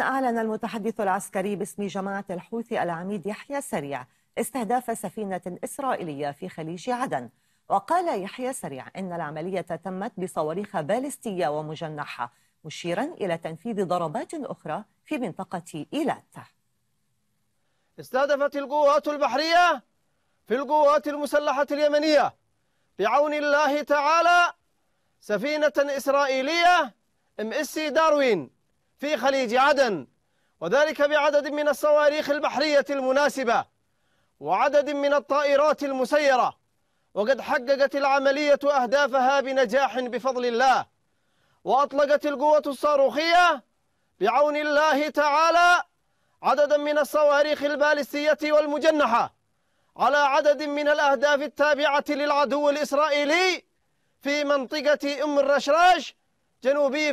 أعلن المتحدث العسكري باسم جماعة الحوثي العميد يحيى سريع استهداف سفينة إسرائيلية في خليج عدن وقال يحيى سريع إن العملية تمت بصواريخ بالستية ومجنحة مشيرا إلى تنفيذ ضربات أخرى في منطقة إيلات استهدفت القوات البحرية في القوات المسلحة اليمنية بعون الله تعالى سفينة إسرائيلية ام اس سي داروين في خليج عدن وذلك بعدد من الصواريخ البحرية المناسبة وعدد من الطائرات المسيرة وقد حققت العملية أهدافها بنجاح بفضل الله وأطلقت القوة الصاروخية بعون الله تعالى عددا من الصواريخ البالستية والمجنحة على عدد من الأهداف التابعة للعدو الإسرائيلي في منطقة أم الرشراش جنوبي